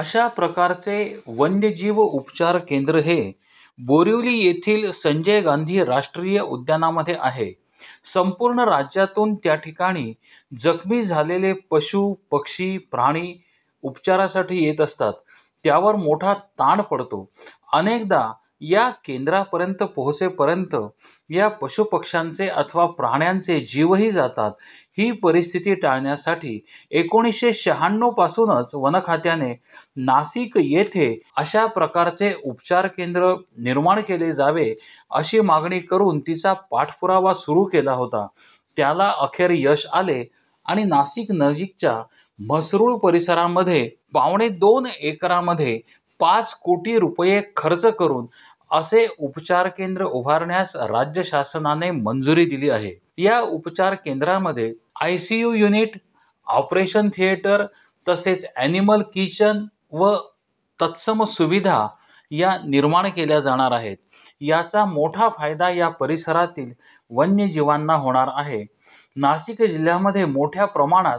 अशा प्रकारचे वन्यजीव उपचार केंद्र हे बोरिवली येथील संजय गांधी राष्ट्रीय उद्यानामध्ये आहे संपूर्ण राज्यातून त्या ठिकाणी जखमी झालेले पशु पक्षी प्राणी उपचारासाठी येत असतात त्यावर मोठा ताण पडतो अनेकदा या केंद्रापर्यंत पोहोचेपर्यंत या पशुपक्ष्यांचे अथवा प्राण्यांचे जीवही जातात ही परिस्थिती टाळण्यासाठी एकोणीसशे शहाण्णवपासूनच वनखात्याने नाशिक येथे अशा प्रकारचे उपचार केंद्र निर्माण केले जावे अशी मागणी करून तिचा पाठपुरावा सुरू केला होता त्याला अखेर यश आले आणि नाशिक नजीकच्या म्हसरूळ परिसरामध्ये पावणे दोन एकरामध्ये पाच कोटी रुपये खर्च करून असे उपचार केंद्र उभारण्यास राज्य शासनाने मंजुरी दिली आहे या उपचार केंद्रामध्ये I C U unit operation theatre तसेच ॲनिमल किचन व तत्सम सुविधा या निर्माण केल्या जाणार आहेत याचा मोठा फायदा या परिसरातील वन्यजीवांना होणार आहे नाशिक जिल्ह्यामध्ये मोठ्या प्रमाणात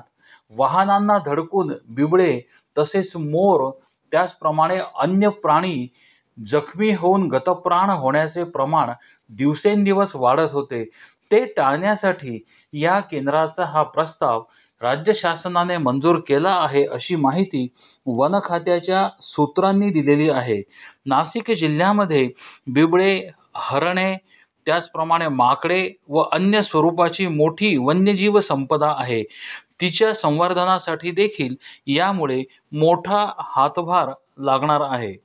वाहनांना धडकून बिबळे तसेच मोर त्याचप्रमाणे अन्य प्राणी जखमी होऊन गतप्राण होण्याचे प्रमाण दिवसेंदिवस वाढत होते ते टाळण्यासाठी या केंद्राचा हा प्रस्ताव राज्य शासनाने मंजूर केला आहे अशी माहिती वन खात्याच्या सूत्रांनी दिलेली आहे नाशिक जिल्ह्यामध्ये बिबळे हरणे त्याचप्रमाणे माकडे व अन्य स्वरूपाची मोठी वन्यजीव संपदा आहे तिच्या संवर्धनासाठी देखील यामुळे मोठा हातभार लागणार आहे